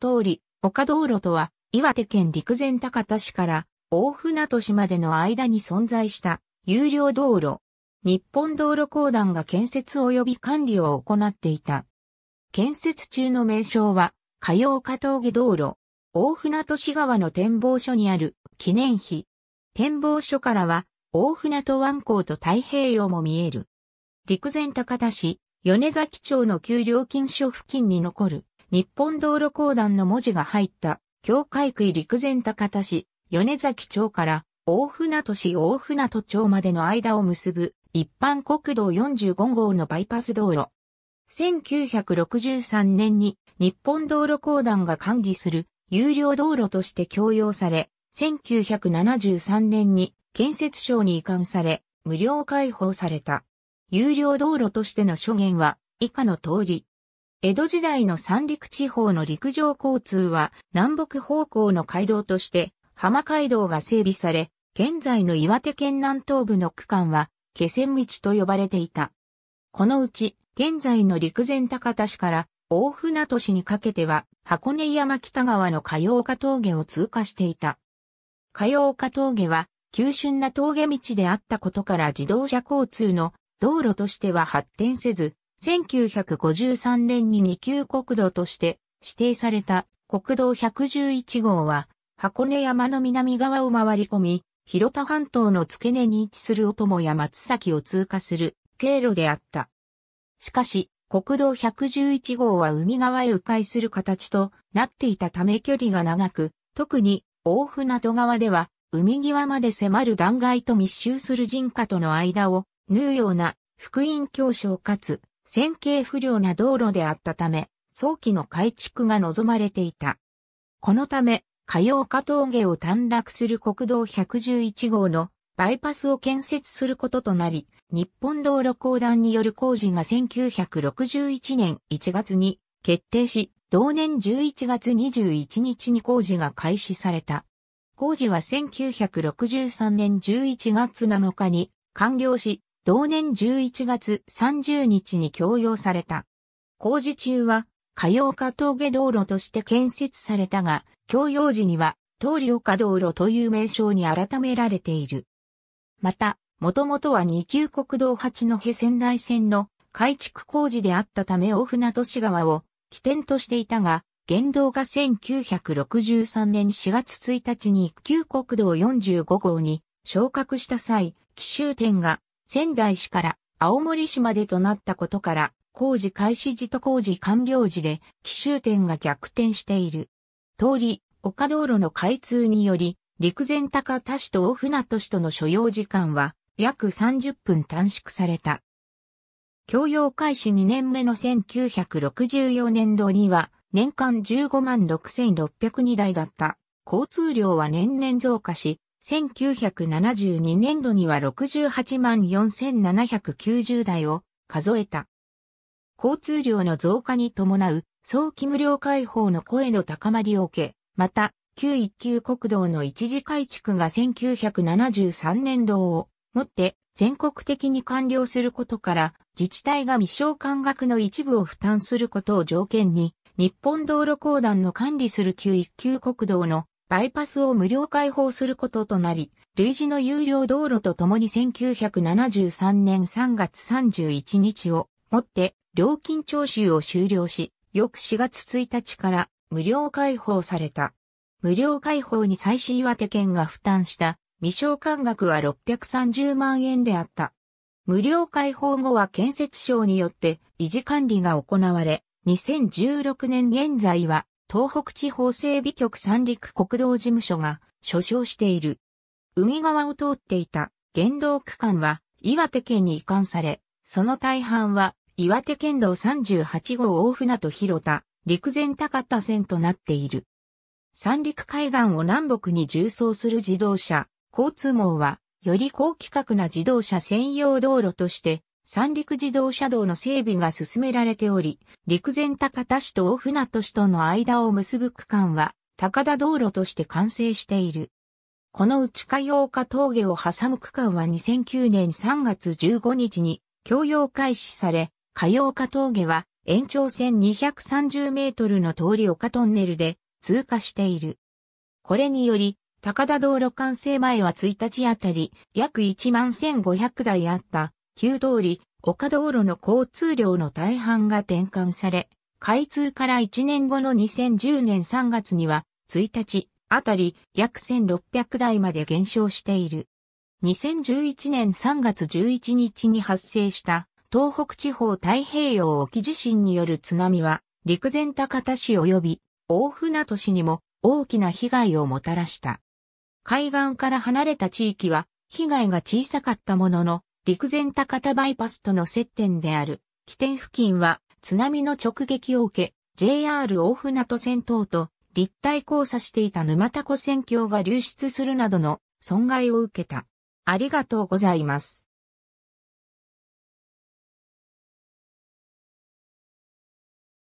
通り、岡道路とは、岩手県陸前高田市から大船渡市までの間に存在した有料道路。日本道路公団が建設及び管理を行っていた。建設中の名称は、火曜丘峠道路、大船渡市川の展望所にある記念碑。展望所からは、大船渡湾港と太平洋も見える。陸前高田市、米崎町の給料金所付近に残る日本道路公団の文字が入った、境界区陸前高田市、米崎町から大船渡市大船渡町までの間を結ぶ一般国道45号のバイパス道路。1963年に日本道路公団が管理する有料道路として供用され、1973年に建設省に移管され、無料開放された。有料道路としての諸言は以下の通り、江戸時代の三陸地方の陸上交通は南北方向の街道として浜街道が整備され、現在の岩手県南東部の区間は気仙道と呼ばれていた。このうち、現在の陸前高田市から大船渡市にかけては箱根山北川の火曜岡峠を通過していた。火曜岡峠は急峻な峠道であったことから自動車交通の道路としては発展せず、1953年に2級国道として指定された国道111号は箱根山の南側を回り込み、広田半島の付け根に位置する音もや松崎を通過する経路であった。しかし、国道111号は海側へ迂回する形となっていたため距離が長く、特に大船渡側では海際まで迫る断崖と密集する人家との間を縫うような福音教書かつ線形不良な道路であったため、早期の改築が望まれていた。このため、火曜化峠を短絡する国道111号のバイパスを建設することとなり、日本道路公団による工事が1961年1月に決定し、同年11月21日に工事が開始された。工事は1963年11月7日に完了し、同年11月30日に供用された。工事中は、火曜化峠道路として建設されたが、供用時には、東陵化道路という名称に改められている。また、もともとは二級国道八戸仙台線の改築工事であったため大船渡川を起点としていたが、現道が1963年4月1日に一級国道45号に昇格した際、奇襲点が仙台市から青森市までとなったことから、工事開始時と工事完了時で、奇襲点が逆転している。通り、丘道路の開通により、陸前高田市と大船渡市との所要時間は、約30分短縮された。共用開始2年目の1964年度には、年間15万6602台だった。交通量は年々増加し、1972年度には68万4790台を数えた。交通量の増加に伴う早期無料開放の声の高まりを受け、また、旧一級国道の一時改築が1973年度をもって全国的に完了することから、自治体が未償還額の一部を負担することを条件に、日本道路公団の管理する旧一級国道のバイパスを無料開放することとなり、類似の有料道路とともに1973年3月31日をもって料金徴収を終了し、翌4月1日から無料開放された。無料開放に最新岩手県が負担した未償還額は630万円であった。無料開放後は建設省によって維持管理が行われ、2016年現在は東北地方整備局三陸国道事務所が所掌している。海側を通っていた原動区間は岩手県に移管され、その大半は岩手県道38号大船と広田、陸前高田線となっている。三陸海岸を南北に縦走する自動車、交通網は、より高規格な自動車専用道路として三陸自動車道の整備が進められており、陸前高田市と大船渡市との間を結ぶ区間は、高田道路として完成している。この内海曜化峠を挟む区間は2009年3月15日に供用開始され、海曜化峠は延長線230メートルの通り丘トンネルで通過している。これにより、高田道路完成前は1日あたり約1万1500台あった旧通り、丘道路の交通量の大半が転換され、開通から1年後の2010年3月には、1日、あたり約1600台まで減少している。2011年3月11日に発生した東北地方太平洋沖地震による津波は陸前高田市及び大船渡市にも大きな被害をもたらした。海岸から離れた地域は被害が小さかったものの陸前高田バイパスとの接点である、起点付近は津波の直撃を受け、JR 大船渡線等と立体交差していた沼田湖線橋が流出するなどの損害を受けた。ありがとうございます。